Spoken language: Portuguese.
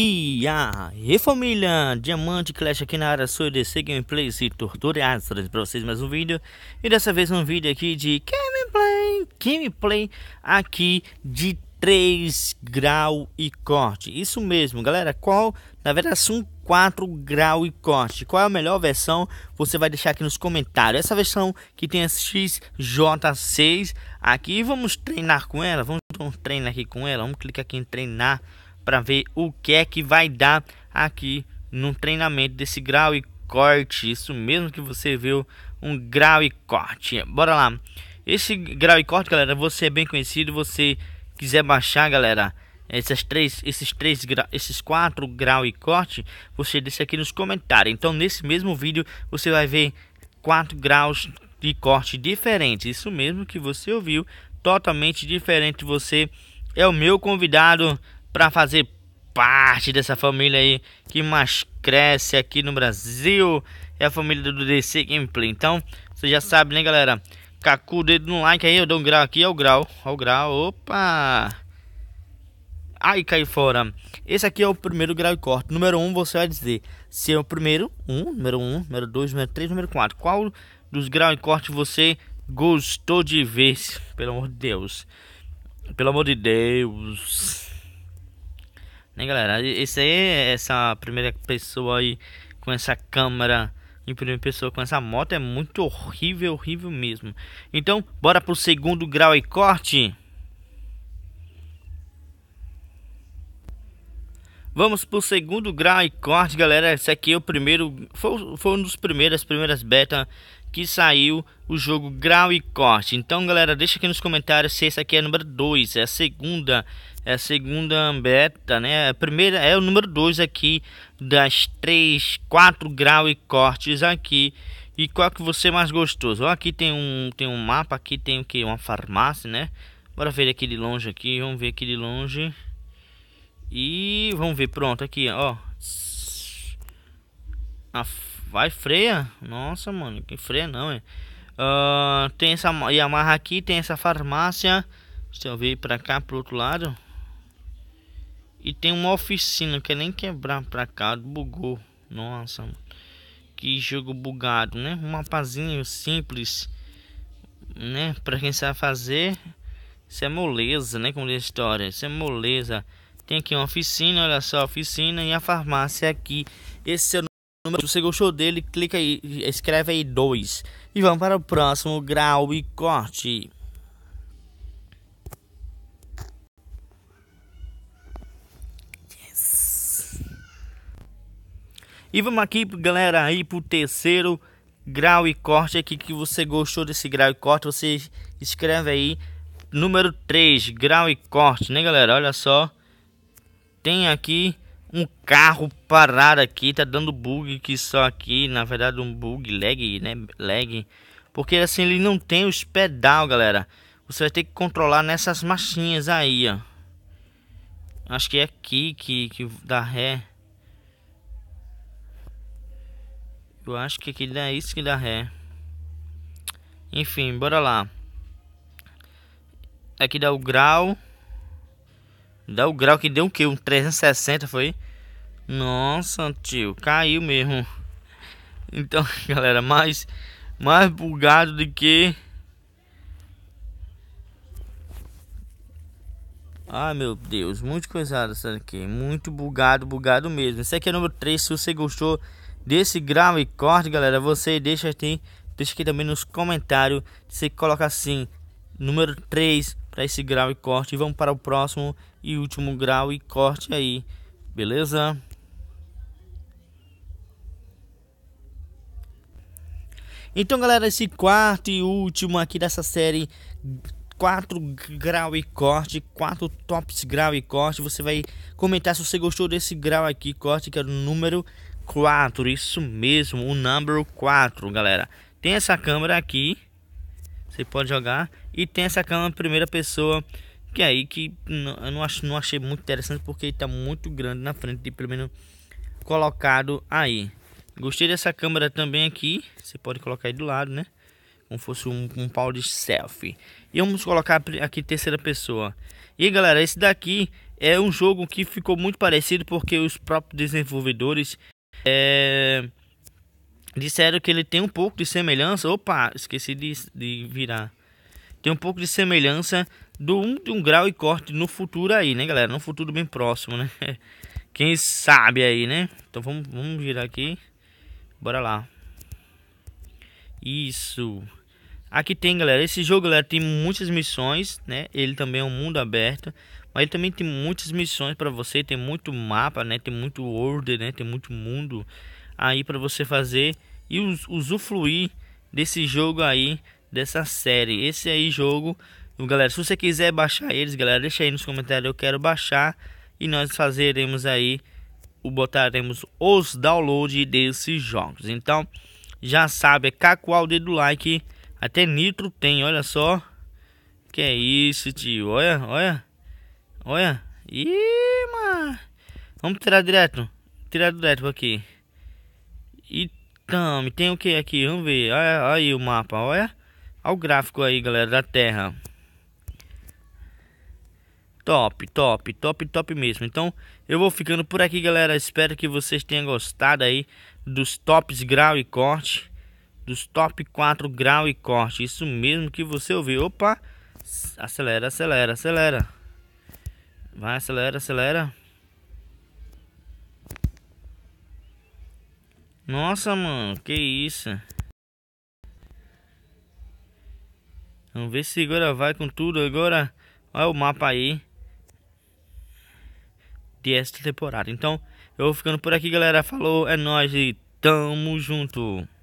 E aí família, Diamante Clash aqui na área sua DC Gameplays e Tortura trazendo para vocês mais um vídeo E dessa vez um vídeo aqui de gameplay, gameplay aqui de 3 grau e corte Isso mesmo galera, qual, na verdade são 4 grau e corte Qual é a melhor versão, você vai deixar aqui nos comentários Essa versão que tem a XJ6 aqui, vamos treinar com ela Vamos dar um treino aqui com ela, vamos clicar aqui em treinar para ver o que é que vai dar aqui no treinamento desse grau e corte. Isso mesmo que você viu, um grau e corte. Bora lá. Esse grau e corte, galera, você é bem conhecido. Você quiser baixar, galera, essas três, esses três, esses quatro grau e corte, você deixa aqui nos comentários. Então, nesse mesmo vídeo, você vai ver quatro graus de corte diferentes. Isso mesmo que você ouviu, totalmente diferente. Você é o meu convidado para fazer parte dessa família aí que mais cresce aqui no Brasil. É a família do DC Gameplay. Então, você já sabe, né, galera? Cacu, dedo no like aí, eu dou um grau aqui, é o grau, é o grau, opa! Ai, cai fora. Esse aqui é o primeiro grau e corte. Número 1, um, você vai dizer se é o primeiro, 1, um, número 1, um, número 2, número 3, número 4. Qual dos grau e corte você gostou de ver? Pelo amor de Deus. Pelo amor de Deus. Né, galera? Esse aí, essa primeira pessoa aí com essa câmera em primeira pessoa com essa moto é muito horrível, horrível mesmo. Então, bora pro segundo grau e corte. Vamos pro segundo grau e corte, galera. Esse aqui é o primeiro. Foi, foi um dos primeiros, as primeiras beta que saiu o jogo Grau e Corte. Então, galera, deixa aqui nos comentários se esse aqui é número 2, é a segunda, é a segunda beta, né? A primeira é o número 2 aqui das 3, 4 Grau e Cortes aqui. E qual que você mais gostou? aqui tem um, tem um mapa, aqui tem o que? Uma farmácia, né? Bora ver aqui de longe aqui, vamos ver aqui de longe. E vamos ver, pronto, aqui, ó. A Vai, freia. Nossa, mano, que freia não, é. Uh, tem essa Yamaha aqui, tem essa farmácia. se eu ver para cá, pro outro lado. E tem uma oficina, que nem quebrar para cá, bugou. Nossa, mano. que jogo bugado, né? Um mapazinho simples, né? Para quem sabe fazer, isso é moleza, né? Com a história, isso é moleza. Tem aqui uma oficina, olha só, oficina e a farmácia aqui. Esse é o número. Se você gostou dele, clica aí, escreve aí 2. E vamos para o próximo grau e corte. Yes. E vamos aqui, galera, aí pro terceiro grau e corte aqui que você gostou desse grau e corte, você escreve aí número 3, grau e corte, né, galera? Olha só. Tem aqui um carro parado aqui, tá dando bug que só aqui, na verdade um bug lag, né, lag. Porque assim ele não tem os pedal, galera. Você vai ter que controlar nessas marchinhas aí, ó. Acho que é aqui que que dá ré. Eu acho que aqui dá é isso que dá ré. Enfim, bora lá. Aqui dá o grau Dá o grau que deu o que? Um 360 foi? Nossa, tio, caiu mesmo. Então, galera, mais mais bugado do que Ai meu Deus, muito coisada essa aqui, muito bugado, bugado mesmo. Esse aqui é o número 3. Se você gostou desse grau e corte, galera, você deixa aqui, deixa aqui também nos comentários. Você coloca assim, número 3 para esse grau e corte. E vamos para o próximo e último grau e corte aí, beleza? Então, galera, esse quarto e último aqui dessa série, 4 grau e corte, 4 tops grau e corte. Você vai comentar se você gostou desse grau aqui, corte, que é o número 4. Isso mesmo, o número 4, galera. Tem essa câmera aqui, você pode jogar. E tem essa câmera primeira pessoa. Que é aí que eu não, acho, não achei muito interessante. Porque está muito grande na frente. De pelo menos colocado aí. Gostei dessa câmera também aqui. Você pode colocar aí do lado, né? Como fosse um, um pau de selfie. E vamos colocar aqui terceira pessoa. E galera, esse daqui é um jogo que ficou muito parecido porque os próprios desenvolvedores é, Disseram que ele tem um pouco de semelhança. Opa, esqueci de, de virar. Tem um pouco de semelhança do um, de um grau e corte no futuro aí, né, galera? No futuro bem próximo, né? Quem sabe aí, né? Então vamos, vamos virar aqui. Bora lá. Isso. Aqui tem, galera, esse jogo, galera, tem muitas missões, né? Ele também é um mundo aberto, mas ele também tem muitas missões para você, tem muito mapa, né? Tem muito order né? Tem muito mundo aí para você fazer e usufruir desse jogo aí, dessa série. Esse aí jogo, galera, se você quiser baixar eles, galera, deixa aí nos comentários, eu quero baixar e nós fazeremos aí o botaremos os downloads desses jogos. Então, já sabe, é cacual o dedo like. Até nitro tem, olha só. Que é isso, tio? Olha, olha. Olha. Ih, mano. Vamos tirar direto. Tirar direto aqui. E então, e tem o que aqui? Vamos ver. Olha, olha aí o mapa, olha. Olha o gráfico aí, galera, da Terra. Top, top, top, top mesmo. Então, eu vou ficando por aqui, galera. Espero que vocês tenham gostado aí dos tops grau e corte. Dos top 4 grau e corte. Isso mesmo que você ouviu. Opa! Acelera, acelera, acelera. Vai, acelera, acelera. Nossa, mano, que isso. Vamos ver se agora vai com tudo. Agora, olha o mapa aí. Desta temporada. Então, eu vou ficando por aqui, galera. Falou, é nóis e tamo junto.